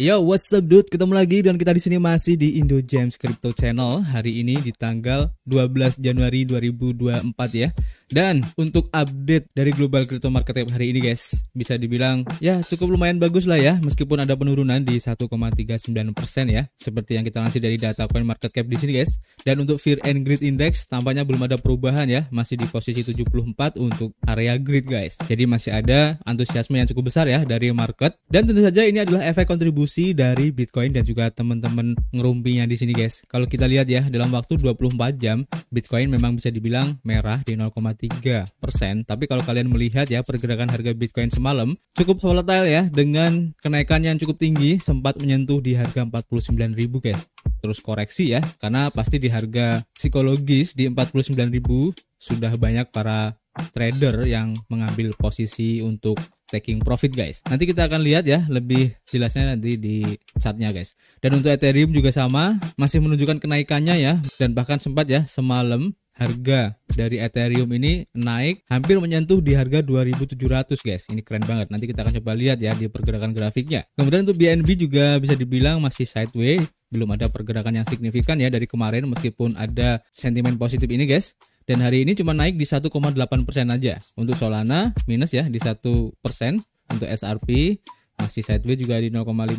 Yo, what's up dude? Ketemu lagi dan kita di sini masih di Indo James Crypto Channel hari ini di tanggal 12 Januari 2024 ya. Dan untuk update dari global crypto market cap hari ini guys, bisa dibilang ya cukup lumayan bagus lah ya meskipun ada penurunan di 1,39% ya, seperti yang kita lansir dari data coin market cap di sini guys. Dan untuk fear and greed index tampaknya belum ada perubahan ya, masih di posisi 74 untuk area greed guys. Jadi masih ada antusiasme yang cukup besar ya dari market dan tentu saja ini adalah efek kontribusi kontribusi dari Bitcoin dan juga teman-teman ngerumpinya di sini guys. Kalau kita lihat ya, dalam waktu 24 jam Bitcoin memang bisa dibilang merah di 0,3%. Tapi kalau kalian melihat ya pergerakan harga Bitcoin semalam cukup volatile ya dengan kenaikan yang cukup tinggi sempat menyentuh di harga 49.000 guys. Terus koreksi ya karena pasti di harga psikologis di 49.000 sudah banyak para trader yang mengambil posisi untuk taking profit guys. Nanti kita akan lihat ya lebih jelasnya nanti di chartnya guys. Dan untuk Ethereum juga sama, masih menunjukkan kenaikannya ya dan bahkan sempat ya semalam harga dari Ethereum ini naik hampir menyentuh di harga 2700 guys. Ini keren banget. Nanti kita akan coba lihat ya di pergerakan grafiknya. Kemudian untuk BNB juga bisa dibilang masih sideways belum ada pergerakan yang signifikan ya dari kemarin meskipun ada sentimen positif ini guys dan hari ini cuma naik di 1,8% aja untuk Solana minus ya di 1% untuk SRP masih sideways juga di 0,5%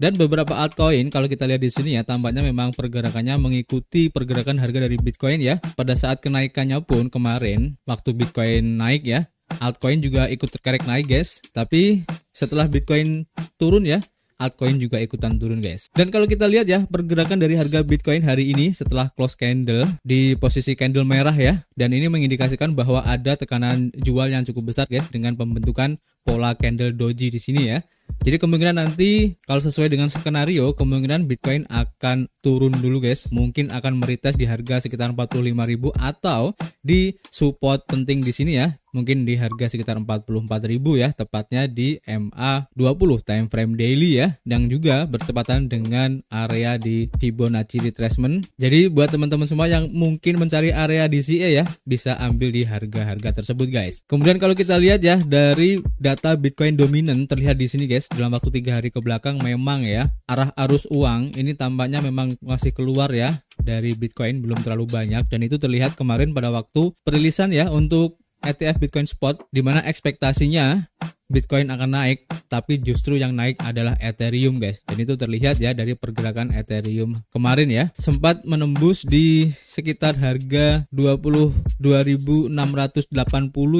dan beberapa altcoin kalau kita lihat di sini ya tampaknya memang pergerakannya mengikuti pergerakan harga dari Bitcoin ya pada saat kenaikannya pun kemarin waktu Bitcoin naik ya altcoin juga ikut terkerek naik guys tapi setelah Bitcoin turun ya altcoin juga ikutan turun guys. Dan kalau kita lihat ya pergerakan dari harga Bitcoin hari ini setelah close candle di posisi candle merah ya. Dan ini mengindikasikan bahwa ada tekanan jual yang cukup besar guys dengan pembentukan pola candle doji di sini ya. Jadi kemungkinan nanti kalau sesuai dengan skenario kemungkinan Bitcoin akan turun dulu guys. Mungkin akan merites di harga sekitar 45.000 atau di support penting di sini ya mungkin di harga sekitar 44.000 ya tepatnya di MA 20 time frame daily ya yang juga bertepatan dengan area di Fibonacci retracement jadi buat teman-teman semua yang mungkin mencari area dce ya bisa ambil di harga-harga tersebut guys kemudian kalau kita lihat ya dari data Bitcoin dominan terlihat di sini guys dalam waktu tiga hari ke belakang memang ya arah arus uang ini tampaknya memang masih keluar ya dari Bitcoin belum terlalu banyak dan itu terlihat kemarin pada waktu perilisan ya untuk ETF Bitcoin Spot di mana ekspektasinya Bitcoin akan naik, tapi justru yang naik adalah Ethereum, guys. Dan itu terlihat ya dari pergerakan Ethereum kemarin ya. Sempat menembus di sekitar harga 22.680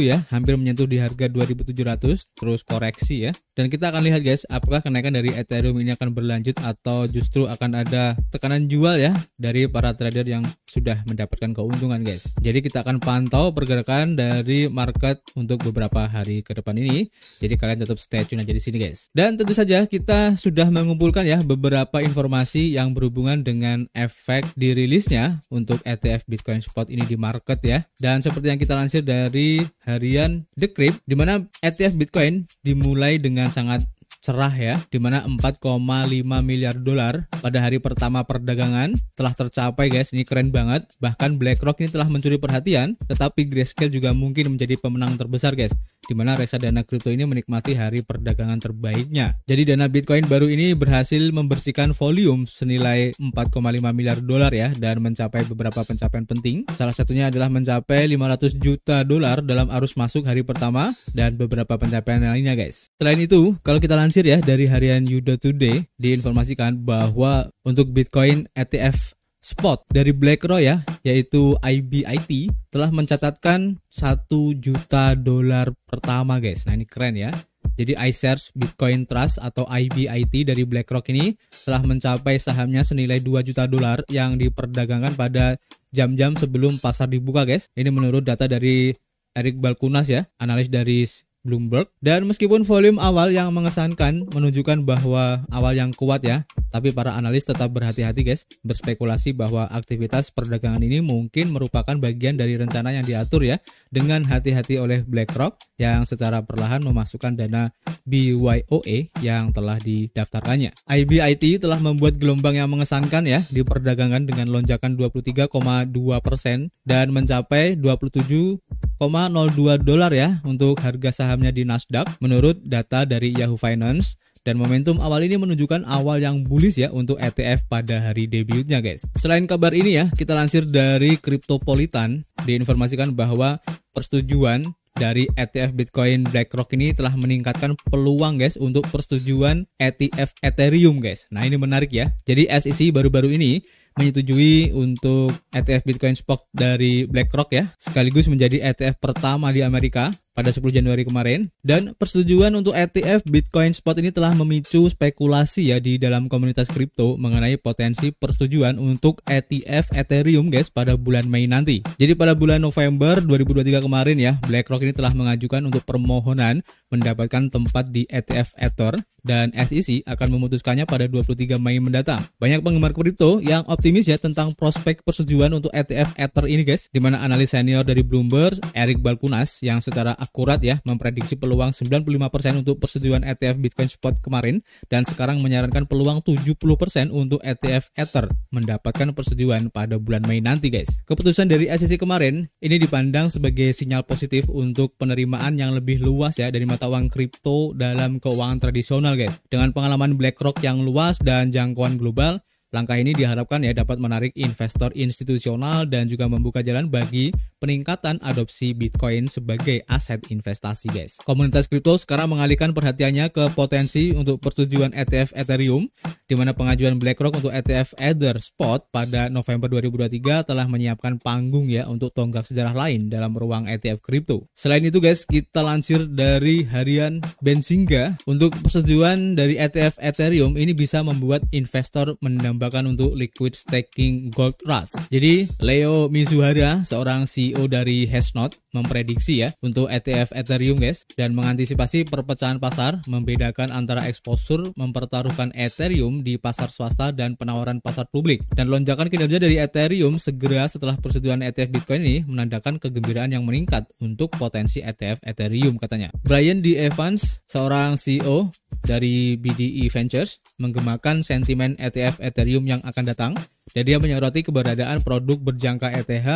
ya, hampir menyentuh di harga 2.700, terus koreksi ya. Dan kita akan lihat guys, apakah kenaikan dari Ethereum ini akan berlanjut atau justru akan ada tekanan jual ya dari para trader yang sudah mendapatkan keuntungan, guys. Jadi kita akan pantau pergerakan dari market untuk beberapa hari ke depan ini. Jadi kalian tetap stay tune aja di sini guys. Dan tentu saja kita sudah mengumpulkan ya beberapa informasi yang berhubungan dengan efek dirilisnya untuk ETF Bitcoin Spot ini di market ya. Dan seperti yang kita lansir dari harian The Crypt, di mana ETF Bitcoin dimulai dengan sangat cerah ya, di mana 4,5 miliar dolar pada hari pertama perdagangan telah tercapai guys, ini keren banget. Bahkan BlackRock ini telah mencuri perhatian, tetapi Grayscale juga mungkin menjadi pemenang terbesar guys di mana dana kripto ini menikmati hari perdagangan terbaiknya. Jadi dana Bitcoin baru ini berhasil membersihkan volume senilai 4,5 miliar dolar ya dan mencapai beberapa pencapaian penting. Salah satunya adalah mencapai 500 juta dolar dalam arus masuk hari pertama dan beberapa pencapaian lainnya guys. Selain itu, kalau kita lansir ya dari harian Yuda Today diinformasikan bahwa untuk Bitcoin ETF spot dari BlackRock ya, yaitu IBIT telah mencatatkan 1 juta dolar pertama guys. Nah ini keren ya. Jadi iShares Bitcoin Trust atau IBIT dari BlackRock ini telah mencapai sahamnya senilai 2 juta dolar yang diperdagangkan pada jam-jam sebelum pasar dibuka guys. Ini menurut data dari Eric Balkunas ya, analis dari Bloomberg. Dan meskipun volume awal yang mengesankan menunjukkan bahwa awal yang kuat ya, tapi para analis tetap berhati-hati guys, berspekulasi bahwa aktivitas perdagangan ini mungkin merupakan bagian dari rencana yang diatur ya dengan hati-hati oleh BlackRock yang secara perlahan memasukkan dana BYOA e yang telah didaftarkannya. IBIT telah membuat gelombang yang mengesankan ya di perdagangan dengan lonjakan 23,2% dan mencapai 27 0,02 dolar ya untuk harga sahamnya di Nasdaq menurut data dari Yahoo Finance dan momentum awal ini menunjukkan awal yang bullish ya untuk ETF pada hari debutnya guys. Selain kabar ini ya, kita lansir dari Cryptopolitan diinformasikan bahwa persetujuan dari ETF Bitcoin BlackRock ini telah meningkatkan peluang guys untuk persetujuan ETF Ethereum guys. Nah, ini menarik ya. Jadi SEC baru-baru ini menyetujui untuk ETF Bitcoin Spot dari BlackRock ya, sekaligus menjadi ETF pertama di Amerika pada 10 Januari kemarin dan persetujuan untuk ETF Bitcoin Spot ini telah memicu spekulasi ya di dalam komunitas kripto mengenai potensi persetujuan untuk ETF Ethereum guys pada bulan Mei nanti. Jadi pada bulan November 2023 kemarin ya BlackRock ini telah mengajukan untuk permohonan mendapatkan tempat di ETF Ether dan SEC akan memutuskannya pada 23 Mei mendatang. Banyak penggemar kripto yang optimis ya tentang prospek persetujuan untuk ETF Ether ini guys, dimana analis senior dari Bloomberg, Eric Balkunas yang secara akurat ya memprediksi peluang 95% untuk persetujuan ETF Bitcoin Spot kemarin dan sekarang menyarankan peluang 70% untuk ETF Ether mendapatkan persetujuan pada bulan Mei nanti guys. Keputusan dari SEC kemarin ini dipandang sebagai sinyal positif untuk penerimaan yang lebih luas ya dari mata uang kripto dalam keuangan tradisional guys. Dengan pengalaman BlackRock yang luas dan jangkauan global, Langkah ini diharapkan ya dapat menarik investor institusional dan juga membuka jalan bagi peningkatan adopsi Bitcoin sebagai aset investasi, guys. Komunitas kripto sekarang mengalihkan perhatiannya ke potensi untuk persetujuan ETF Ethereum, di mana pengajuan BlackRock untuk ETF Ether Spot pada November 2023 telah menyiapkan panggung ya untuk tonggak sejarah lain dalam ruang ETF kripto. Selain itu, guys, kita lansir dari harian Benzinga untuk persetujuan dari ETF Ethereum ini bisa membuat investor menambah bahkan untuk liquid staking gold rush. Jadi Leo Mizuhara, seorang CEO dari Hashnot memprediksi ya untuk ETF Ethereum guys dan mengantisipasi perpecahan pasar, membedakan antara exposure mempertaruhkan Ethereum di pasar swasta dan penawaran pasar publik. Dan lonjakan kinerja dari Ethereum segera setelah persetujuan ETF Bitcoin ini menandakan kegembiraan yang meningkat untuk potensi ETF Ethereum katanya. Brian D. Evans, seorang CEO dari BDE Ventures menggemakan sentimen ETF Ethereum yang akan datang dan dia menyoroti keberadaan produk berjangka ETH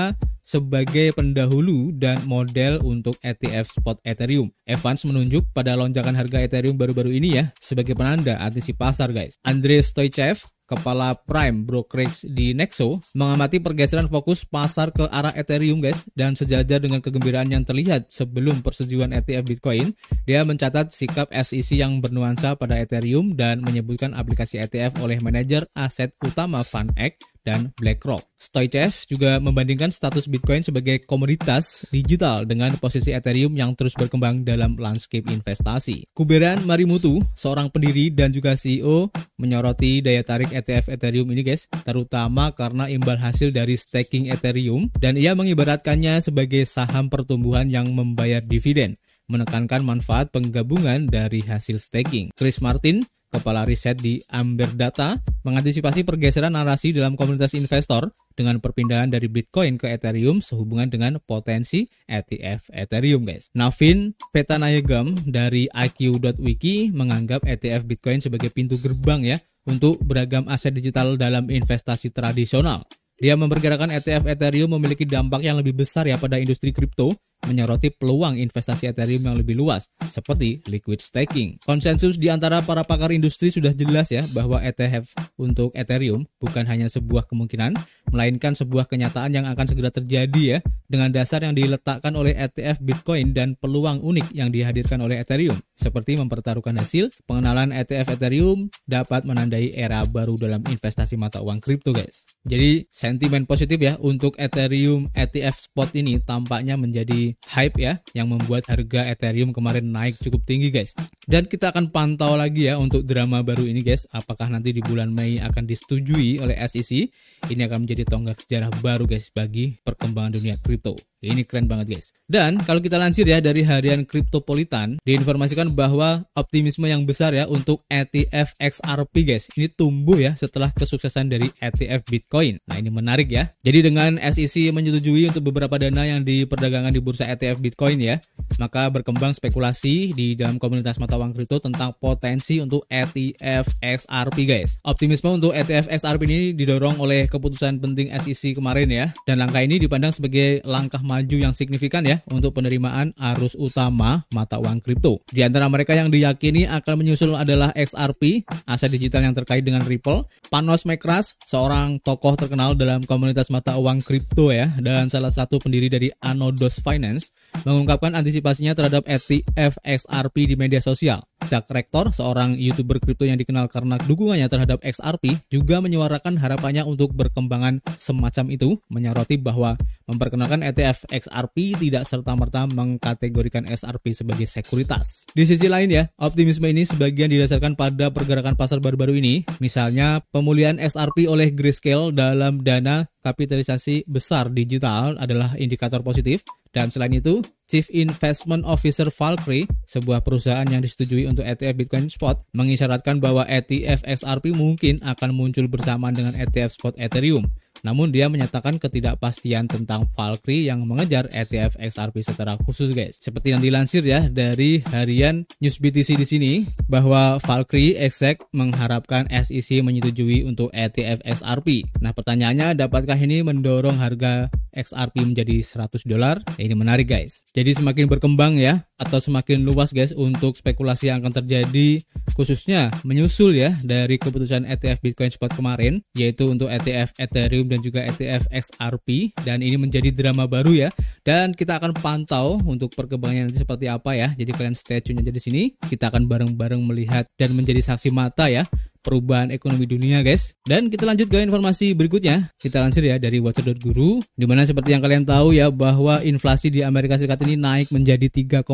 sebagai pendahulu dan model untuk ETF spot Ethereum. Evans menunjuk pada lonjakan harga Ethereum baru-baru ini ya sebagai penanda antisipasi pasar guys. Andreas Stoichev kepala Prime Brokerage di Nexo, mengamati pergeseran fokus pasar ke arah Ethereum guys dan sejajar dengan kegembiraan yang terlihat sebelum persetujuan ETF Bitcoin, dia mencatat sikap SEC yang bernuansa pada Ethereum dan menyebutkan aplikasi ETF oleh manajer aset utama VanEck dan BlackRock. Stoichev juga membandingkan status Bitcoin sebagai komoditas digital dengan posisi Ethereum yang terus berkembang dalam landscape investasi. Kuberan Marimutu, seorang pendiri dan juga CEO, menyoroti daya tarik ETF Ethereum ini guys, terutama karena imbal hasil dari staking Ethereum dan ia mengibaratkannya sebagai saham pertumbuhan yang membayar dividen menekankan manfaat penggabungan dari hasil staking. Chris Martin, Kepala Riset di Amber Data, mengantisipasi pergeseran narasi dalam komunitas investor dengan perpindahan dari Bitcoin ke Ethereum sehubungan dengan potensi ETF Ethereum, guys. Navin Petanayagam dari IQ.wiki menganggap ETF Bitcoin sebagai pintu gerbang ya untuk beragam aset digital dalam investasi tradisional. Dia memperkirakan ETF Ethereum memiliki dampak yang lebih besar ya pada industri kripto menyoroti peluang investasi Ethereum yang lebih luas, seperti liquid staking. Konsensus di antara para pakar industri sudah jelas ya bahwa ETF untuk Ethereum bukan hanya sebuah kemungkinan, melainkan sebuah kenyataan yang akan segera terjadi ya, dengan dasar yang diletakkan oleh ETF Bitcoin dan peluang unik yang dihadirkan oleh Ethereum seperti mempertaruhkan hasil, pengenalan ETF Ethereum dapat menandai era baru dalam investasi mata uang kripto guys. Jadi sentimen positif ya untuk Ethereum ETF spot ini tampaknya menjadi hype ya yang membuat harga Ethereum kemarin naik cukup tinggi guys. Dan kita akan pantau lagi ya untuk drama baru ini guys, apakah nanti di bulan Mei akan disetujui oleh SEC. Ini akan menjadi tonggak sejarah baru guys bagi perkembangan dunia kripto. Ini keren banget guys. Dan kalau kita lansir ya dari harian Kriptopolitan, diinformasikan bahwa optimisme yang besar ya untuk ETF XRP guys. Ini tumbuh ya setelah kesuksesan dari ETF Bitcoin. Nah ini menarik ya. Jadi dengan SEC menyetujui untuk beberapa dana yang diperdagangkan di bursa ETF Bitcoin ya, maka berkembang spekulasi di dalam komunitas mata uang kripto tentang potensi untuk ETF XRP guys. Optimisme untuk ETF XRP ini didorong oleh keputusan penting SEC kemarin ya. Dan langkah ini dipandang sebagai langkah maju yang signifikan ya untuk penerimaan arus utama mata uang kripto. Di antara mereka yang diyakini akan menyusul adalah XRP, aset digital yang terkait dengan Ripple, Panos Mekras, seorang tokoh terkenal dalam komunitas mata uang kripto ya, dan salah satu pendiri dari Anodos Finance, mengungkapkan antisipasinya terhadap ETF XRP di media sosial. Zach Rector, seorang YouTuber kripto yang dikenal karena dukungannya terhadap XRP, juga menyuarakan harapannya untuk berkembangan semacam itu, menyoroti bahwa memperkenalkan ETF ETF XRP tidak serta-merta mengkategorikan XRP sebagai sekuritas. Di sisi lain ya, optimisme ini sebagian didasarkan pada pergerakan pasar baru-baru ini, misalnya pemulihan XRP oleh Grayscale dalam dana kapitalisasi besar digital adalah indikator positif dan selain itu, Chief Investment Officer Valkyrie, sebuah perusahaan yang disetujui untuk ETF Bitcoin Spot, mengisyaratkan bahwa ETF XRP mungkin akan muncul bersamaan dengan ETF Spot Ethereum. Namun dia menyatakan ketidakpastian tentang Valkyrie yang mengejar ETF XRP secara khusus guys. Seperti yang dilansir ya dari harian News BTC di sini bahwa Valkyrie exec mengharapkan SEC menyetujui untuk ETF XRP. Nah, pertanyaannya dapatkah ini mendorong harga XRP menjadi 100 dolar? Ya, ini menarik guys. Jadi semakin berkembang ya atau semakin luas guys untuk spekulasi yang akan terjadi khususnya menyusul ya dari keputusan ETF Bitcoin Spot kemarin yaitu untuk ETF Ethereum dan juga ETF XRP dan ini menjadi drama baru ya dan kita akan pantau untuk perkembangannya nanti seperti apa ya jadi kalian stay tune aja di sini kita akan bareng-bareng melihat dan menjadi saksi mata ya perubahan ekonomi dunia guys. Dan kita lanjut ke informasi berikutnya. Kita lansir ya dari watcher.guru dimana seperti yang kalian tahu ya bahwa inflasi di Amerika Serikat ini naik menjadi 3,4%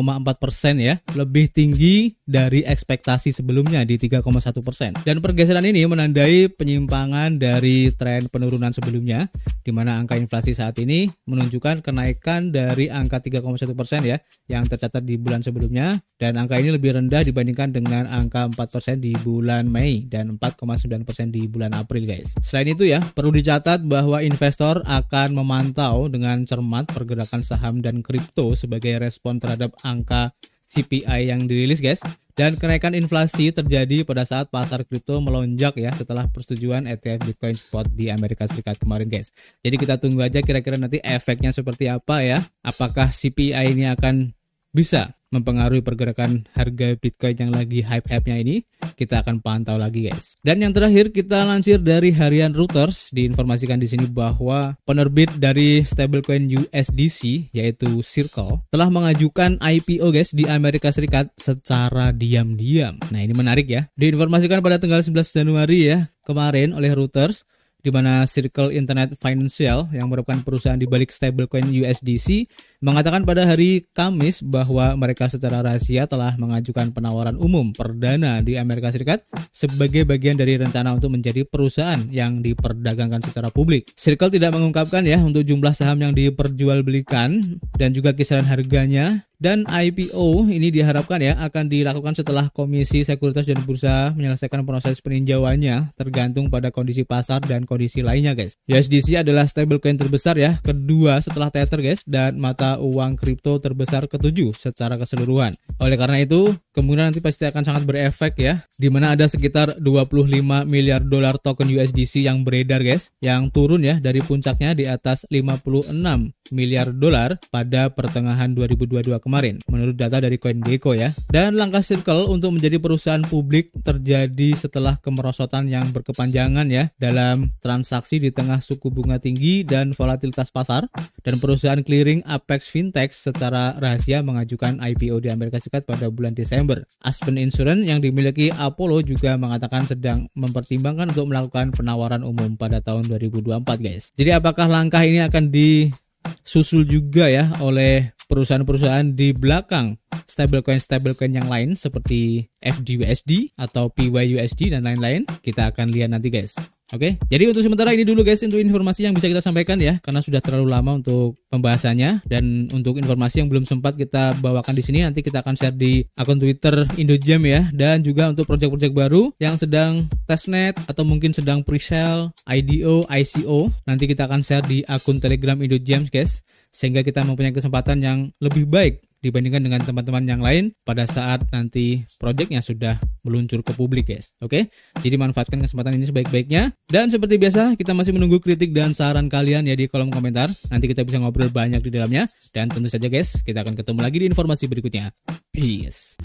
ya, lebih tinggi dari ekspektasi sebelumnya di 3,1%. Dan pergeseran ini menandai penyimpangan dari tren penurunan sebelumnya dimana angka inflasi saat ini menunjukkan kenaikan dari angka 3,1% ya yang tercatat di bulan sebelumnya dan angka ini lebih rendah dibandingkan dengan angka 4% di bulan Mei dan dan 4,9% di bulan April guys. Selain itu ya, perlu dicatat bahwa investor akan memantau dengan cermat pergerakan saham dan kripto sebagai respon terhadap angka CPI yang dirilis guys. Dan kenaikan inflasi terjadi pada saat pasar kripto melonjak ya setelah persetujuan ETF Bitcoin Spot di Amerika Serikat kemarin guys. Jadi kita tunggu aja kira-kira nanti efeknya seperti apa ya. Apakah CPI ini akan bisa mempengaruhi pergerakan harga Bitcoin yang lagi hype-hype-nya ini, kita akan pantau lagi guys. Dan yang terakhir kita lansir dari harian Reuters, diinformasikan di sini bahwa penerbit dari stablecoin USDC yaitu Circle telah mengajukan IPO guys di Amerika Serikat secara diam-diam. Nah, ini menarik ya. Diinformasikan pada tanggal 11 Januari ya kemarin oleh Reuters di mana Circle Internet Financial yang merupakan perusahaan di balik stablecoin USDC mengatakan pada hari Kamis bahwa mereka secara rahasia telah mengajukan penawaran umum perdana di Amerika Serikat sebagai bagian dari rencana untuk menjadi perusahaan yang diperdagangkan secara publik. Circle tidak mengungkapkan ya untuk jumlah saham yang diperjualbelikan dan juga kisaran harganya dan IPO ini diharapkan ya akan dilakukan setelah Komisi Sekuritas dan Bursa menyelesaikan proses peninjauannya tergantung pada kondisi pasar dan kondisi lainnya guys. USDC adalah stablecoin terbesar ya, kedua setelah Tether guys dan mata uang kripto terbesar ketujuh secara keseluruhan. Oleh karena itu, kemudian nanti pasti akan sangat berefek ya, di mana ada sekitar 25 miliar dolar token USDC yang beredar guys, yang turun ya dari puncaknya di atas 56 miliar dolar pada pertengahan 2022 kemarin kemarin, menurut data dari CoinGecko ya. Dan langkah Circle untuk menjadi perusahaan publik terjadi setelah kemerosotan yang berkepanjangan ya dalam transaksi di tengah suku bunga tinggi dan volatilitas pasar. Dan perusahaan clearing Apex Fintech secara rahasia mengajukan IPO di Amerika Serikat pada bulan Desember. Aspen Insurance yang dimiliki Apollo juga mengatakan sedang mempertimbangkan untuk melakukan penawaran umum pada tahun 2024 guys. Jadi apakah langkah ini akan di susul juga ya oleh perusahaan-perusahaan di belakang stablecoin-stablecoin yang lain seperti FDUSD atau PYUSD dan lain-lain. Kita akan lihat nanti guys. Oke, jadi untuk sementara ini dulu guys untuk informasi yang bisa kita sampaikan ya, karena sudah terlalu lama untuk pembahasannya dan untuk informasi yang belum sempat kita bawakan di sini nanti kita akan share di akun Twitter Indojam ya dan juga untuk proyek-proyek baru yang sedang testnet atau mungkin sedang pre-sale, IDO, ICO nanti kita akan share di akun Telegram Indojam guys sehingga kita mempunyai kesempatan yang lebih baik dibandingkan dengan teman-teman yang lain pada saat nanti proyeknya sudah meluncur ke publik guys oke jadi manfaatkan kesempatan ini sebaik-baiknya dan seperti biasa kita masih menunggu kritik dan saran kalian ya di kolom komentar nanti kita bisa ngobrol banyak di dalamnya dan tentu saja guys kita akan ketemu lagi di informasi berikutnya peace